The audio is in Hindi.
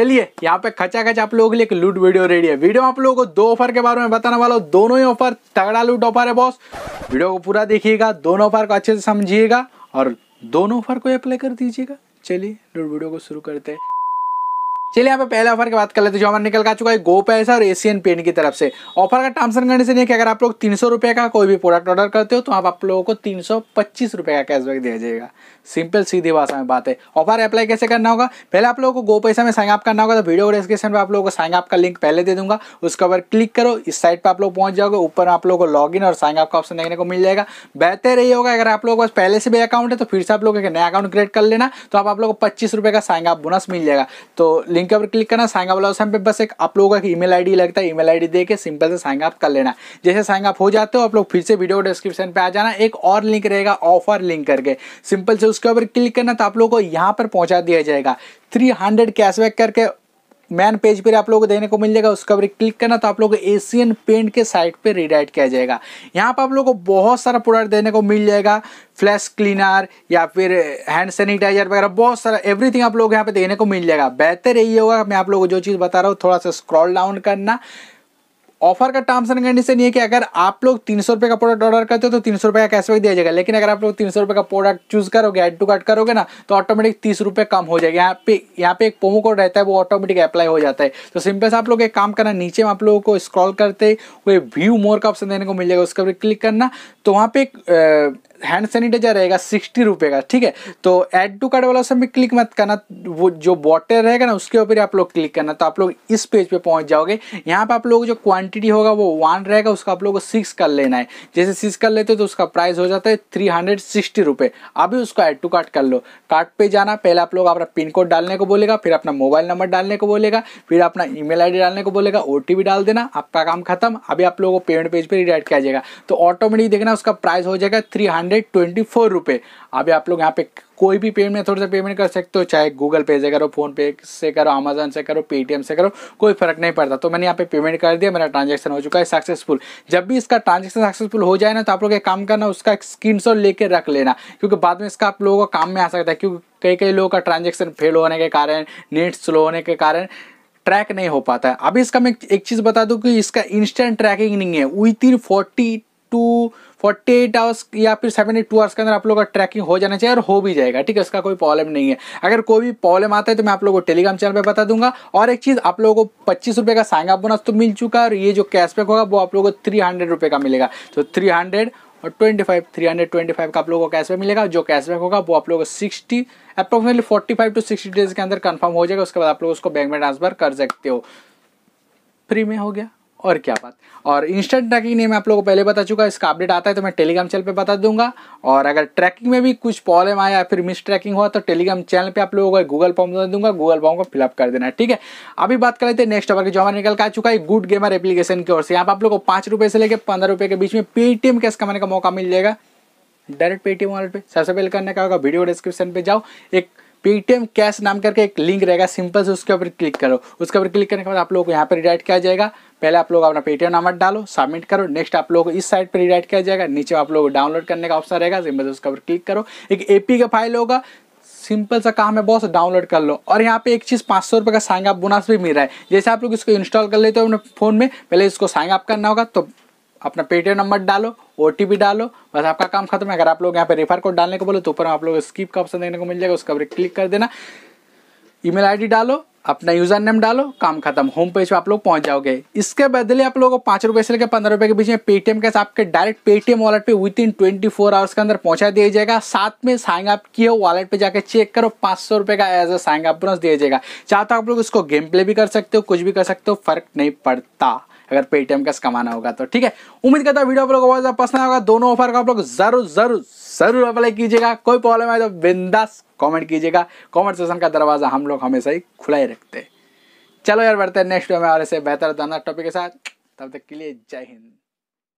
चलिए यहाँ पे खचा खच आप लोगों के लिए एक लूट वीडियो रेडी है वीडियो आप लोगों को दो ऑफर के बारे में बताने वाला हूँ दोनों ही ऑफर तगड़ा लूट ऑफर है बॉस वीडियो को पूरा देखिएगा दोनों ऑफर को अच्छे से समझिएगा और दोनों ऑफर को अप्लाई कर दीजिएगा चलिए लूट वीडियो को शुरू करते हैं चलिए यहाँ पे पहले ऑफर की बात कर लेते हैं जो हमारे निकल का चुका है गो पैसा और एशियन पेंट की तरफ से ऑफर का टर्म्स एंड कंडीशन ये कि अगर आप लोग तीन सौ रुपये का कोई भी प्रोडक्ट ऑर्डर करते हो तो आप आप लोगों को तीन सौ पच्चीस रुपये का कैशबैक दिया जाएगा सिंपल सीधी भाषा में बात है ऑफर अप्लाई कैसे करना होगा पहले आप लोगों को गो पैसा में साइन अप करना होगा तो वीडियो डिस्क्रिप्शन में आप लोगों को साइन अप का लिंक पहले दे दूंगा उसके ऊपर क्लिक करो इस साइट पर आप लोग पहुंच जाओगे ऊपर आप लोगों को लॉग और साइन अप का ऑप्शन देखने को मिल जाएगा बेहतर यही होगा अगर आप लोगों के पास पहले से भी अकाउंट है तो फिर से आप लोग एक नया अकाउंट क्रिएट कर लेना तो आप लोग को पच्चीस रुपये का साइन अप बोनस मिल जाएगा तो लिंक के ऊपर क्लिक करना साइंग वाला ऑप्शन पे बस एक आप लोगों का ईमेल आईडी लगता है ईमेल आईडी दे के सिंपल से साइंग अप कर लेना जैसे साइंग अप हो जाते हो आप लोग फिर से वीडियो डिस्क्रिप्शन पे आ जाना एक और लिंक रहेगा ऑफर लिंक करके सिंपल से उसके ऊपर क्लिक करना तो आप लोग को यहाँ पर पहुँचा दिया जाएगा थ्री हंड्रेड कैशबैक करके मैन पेज पर आप लोगों को देखने को मिल जाएगा उसका भी क्लिक करना तो आप लोग एशियन पेंट के साइट पर रिडाइट किया जाएगा यहाँ पर आप लोग को बहुत सारा प्रोडक्ट देने को मिल जाएगा फ्लैश क्लीनर या फिर हैंड सैनिटाइजर वगैरह बहुत सारा एवरीथिंग आप लोग यहाँ पे देखने को मिल जाएगा बेहतर यही होगा मैं आप लोगों को जो चीज़ बता रहा हूँ थोड़ा सा स्क्रॉल डाउन करना ऑफर का टर्म्स एंड कंडीशन ये कि अगर आप लोग तीन सौ रुपये का प्रोडक्ट ऑर्डर करते हो तो तीन सौ रुपये का कैशबैक दिया जाएगा लेकिन अगर आप लोग तीन सौ रुपये का प्रोडक्ट चूज करोगे एड टू कार्ड करोगे ना तो ऑटोमेटिक तीस रुपये कम हो जाएगा यहाँ पे यहाँ पे एक प्रोमो कोड रहता है वो ऑटोमेटिक अप्लाई हो जाता है तो सिंपल से आप लोग एक काम करना नीचे में आप लोगों को स्क्रॉल करते हुए व्यू मोर का ऑप्शन देने को मिल जाएगा ऊपर क्लिक करना तो वहाँ पे एक हैंड सैनिटाइजर रहेगा सिक्सटी रुपये का ठीक है तो ऐड टू कार्ड वाला सब क्लिक मत करना वो जो बॉटल रहेगा ना उसके ऊपर आप लोग क्लिक करना तो आप लोग इस पेज पे पहुंच जाओगे यहाँ पे आप लोग जो क्वांटिटी होगा वो वन रहेगा उसका आप लोग को सिक्स कर लेना है जैसे सिक्स कर लेते हो तो उसका प्राइस हो जाता है थ्री हंड्रेड सिक्सटी रुपये अभी उसको ऐड टू कार्ट कर लो कार्ड पर जाना पहले आप लोग अपना पिन कोड डालने को बोलेगा फिर अपना मोबाइल नंबर डालने को बोलेगा फिर अपना आई डी डालने को बोलेगा पी डाल देना आपका काम खत्म अभी आप लोगों को पेमेंट पेज पर रिडाइट किया जाएगा तो ऑटोमेटिक देखना उसका प्राइस हो जाएगा three hundred hundred twenty four रुपये अभी आप लोग यहाँ पे कोई भी पेमेंट थोड़ा सा पेमेंट कर सकते हो चाहे गूगल पे से करो फोन पे से करो अमेजोन से करो पेटीएम से करो कोई फर्क नहीं पड़ता तो मैंने यहाँ पे पेमेंट कर दिया मेरा ट्रांजेक्शन हो चुका है सक्सेसफुल जब भी इसका ट्रांजेक्शन सक्सेसफुल हो जाए ना तो आप लोग एक काम करना उसका एक स्क्रीन लेकर रख लेना क्योंकि बाद में इसका आप लोगों का काम में आ सकता है क्योंकि कई कई लोगों का ट्रांजेक्शन फेल होने के कारण नेट स्लो होने के कारण ट्रैक नहीं हो पाता है अभी इसका मैं एक चीज़ बता दूं कि इसका इंस्टेंट ट्रैकिंग नहीं है within forty two forty eight hours या फिर सेवेंटी टू आवर्स के अंदर आप लोग का ट्रैकिंग हो जाना चाहिए और हो भी जाएगा ठीक है इसका कोई प्रॉब्लम नहीं है अगर कोई भी प्रॉब्लम आता है तो मैं आप लोग को टेलीग्राम चैनल पर बता दूंगा और एक चीज़ आप लोगों को पच्चीस रुपये का साइंग बोनस तो मिल चुका है और ये जो कैशबैक होगा वो आप लोगों को थ्री हंड्रेड रुपये का मिलेगा तो थ्री हंड्रेड और twenty five three hundred twenty five का आप लोगों को कैशबैक मिलेगा जो कैशबैक होगा वो आप लोगों को sixty approximately forty five to sixty days के अंदर कन्फर्म हो जाएगा उसके बाद आप लोग उसको बैंक में ट्रांसफर कर सकते हो फ्री में हो गया और क्या बात और इंस्टेंट ट्रैकिंग नहीं मैं आप लोगों को पहले बता चुका इसका अपडेट आता है तो मैं टेलीग्राम चैनल पे बता दूंगा और अगर ट्रैकिंग में भी कुछ प्रॉब्लम आया या फिर मिस ट्रैकिंग हुआ तो टेलीग्राम चैनल पे आप लोगों को गूगल फॉर्म दे दूंगा गूगल फॉर्म को फिलअप कर देना है ठीक है अभी बात कर लेते हैं नेक्स्ट टॉपर की जो हमारे निकल का आ चुका है गुड गेमर एप्लीकेशन की ओर से यहाँ आप लोग को पाँच रुपए से लेकर पंद्रह रुपए के बीच में पेटीएम कैश कमाने का मौका मिल जाएगा डायरेक्ट पेटीएम वॉलेट पे सबसे पहले करने का होगा वीडियो डिस्क्रिप्शन पर जाओ एक पेटीएम कैश नाम करके एक लिंक रहेगा सिंपल से उसके ऊपर क्लिक करो उसके ऊपर क्लिक करने के बाद आप लोग को यहाँ पर रिडाइट किया जाएगा पहले आप लोग अपना पेटीएम नंबर डालो सबमिट करो नेक्स्ट आप लोग इस साइट पर रिडाइट किया जाएगा नीचे आप लोग डाउनलोड करने का ऑप्शन रहेगा सिंपल से उसके ऊपर क्लिक करो एक पी का फाइल होगा सिंपल सा काम है बॉस डाउनलोड कर लो और यहाँ पे एक चीज़ पाँच सौ रुपये का साइंग अप बोनस भी मिल रहा है जैसे आप लोग इसको इंस्टॉल कर लेते हो अपने फ़ोन में पहले इसको साइंग अप करना होगा तो अपना पेटीएम नंबर डालो ओ डालो बस आपका काम खत्म है अगर आप लोग यहाँ पे रेफर कोड डालने को बोलो तो ऊपर आप लोग स्कीप का ऑप्शन देखने को मिल जाएगा उसका क्लिक कर देना ईमेल आईडी डालो अपना यूजर नेम डालो काम खत्म होम पेज पे आप लोग पहुंच जाओगे इसके बदले आप लोगों को पाँच रुपये से लेकर पंद्रह रुपये के बीच में पेटीएम कैसे आपके डायरेक्ट पेटीएम वॉलेट पे within twenty four hours के अंदर पहुंचा दिया जाएगा साथ में साइन अप किए वॉलेट पे जाकर चेक करो पाँच सौ रुपये का as a sign up bonus दिया जाएगा चाहे तो आप लोग इसको गेम प्ले भी कर सकते हो कुछ भी कर सकते हो फर्क नहीं पड़ता अगर पेटीएम कैश कमाना होगा तो ठीक है उम्मीद करता है वीडियो आप लोग बहुत ज़्यादा पसंद आएगा दोनों ऑफर का आप लोग जरूर जरूर जरूर अप्लाई कीजिएगा कोई प्रॉब्लम है तो बिंदास कॉमेंट कीजिएगा कॉमेंट सेशन का दरवाज़ा हम लोग हमेशा ही खुला ही रखते हैं चलो यार बढ़ते हैं नेक्स्ट वीडियो में और ऐसे बेहतर दाना टॉपिक के साथ तब तक के लिए जय हिंद